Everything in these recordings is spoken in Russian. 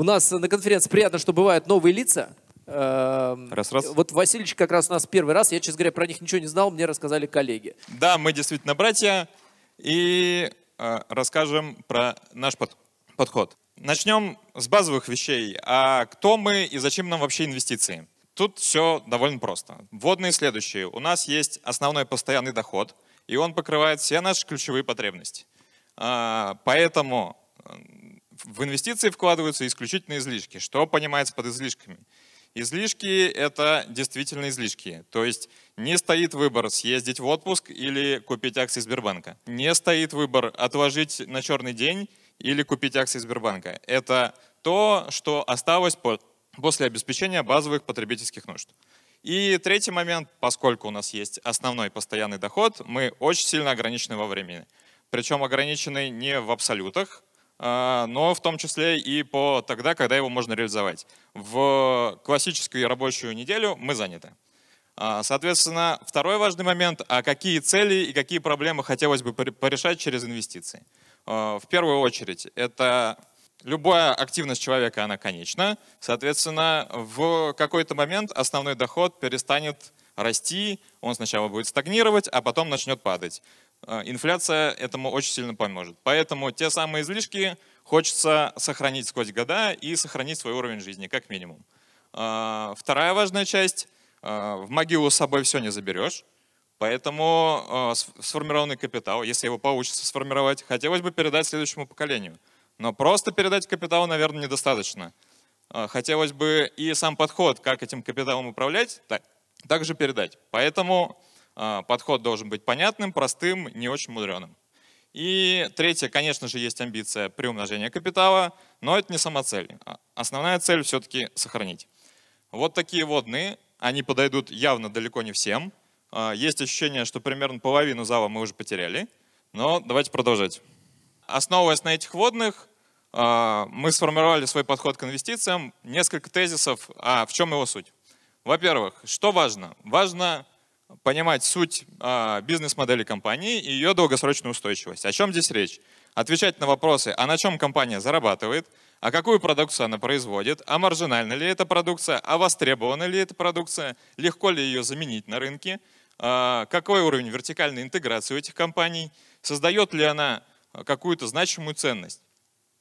У нас на конференции приятно, что бывают новые лица. Эм, раз, раз. Вот Васильевич как раз у нас первый раз. Я, честно говоря, про них ничего не знал, мне рассказали коллеги. Да, мы действительно братья. И э, расскажем про наш под, подход. Начнем с базовых вещей. А кто мы и зачем нам вообще инвестиции? Тут все довольно просто. Вводные следующие. У нас есть основной постоянный доход, и он покрывает все наши ключевые потребности. А, поэтому в инвестиции вкладываются исключительно излишки. Что понимается под излишками? Излишки – это действительно излишки. То есть не стоит выбор съездить в отпуск или купить акции Сбербанка. Не стоит выбор отложить на черный день или купить акции Сбербанка. Это то, что осталось после обеспечения базовых потребительских нужд. И третий момент, поскольку у нас есть основной постоянный доход, мы очень сильно ограничены во времени. Причем ограничены не в абсолютах, а, но в том числе и по тогда, когда его можно реализовать. В классическую рабочую неделю мы заняты. А, соответственно, второй важный момент, а какие цели и какие проблемы хотелось бы порешать через инвестиции. А, в первую очередь, это любая активность человека, она конечна. Соответственно, в какой-то момент основной доход перестанет расти, он сначала будет стагнировать, а потом начнет падать. А, инфляция этому очень сильно поможет. Поэтому те самые излишки хочется сохранить сквозь года и сохранить свой уровень жизни, как минимум. А, вторая важная часть. А, в могилу с собой все не заберешь. Поэтому сформированный капитал, если его получится сформировать, хотелось бы передать следующему поколению. Но просто передать капитал, наверное, недостаточно. Хотелось бы и сам подход, как этим капиталом управлять, так, также передать. Поэтому а, подход должен быть понятным, простым, не очень мудреным. И третье, конечно же, есть амбиция приумножения капитала, но это не самоцель. А, основная цель все-таки сохранить. Вот такие водные, они подойдут явно далеко не всем. А, есть ощущение, что примерно половину зала мы уже потеряли, но давайте продолжать. Основываясь на этих водных, мы сформировали свой подход к инвестициям. Несколько тезисов, а в чем его суть. Во-первых, что важно? Важно понимать суть а, бизнес-модели компании и ее долгосрочную устойчивость. О чем здесь речь? Отвечать на вопросы, а на чем компания зарабатывает, а какую продукцию она производит, а маржинальна ли эта продукция, а востребована ли эта продукция, легко ли ее заменить на рынке, а, какой уровень вертикальной интеграции у этих компаний, создает ли она какую-то значимую ценность,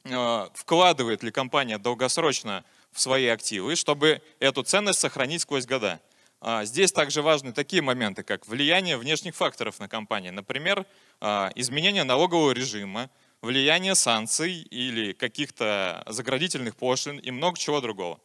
а, вкладывает ли компания долгосрочно в свои активы, чтобы эту ценность сохранить сквозь года. А, здесь также важны такие моменты, как влияние внешних факторов на компанию, например, а, изменение налогового режима, влияние санкций или каких-то заградительных пошлин и много чего другого.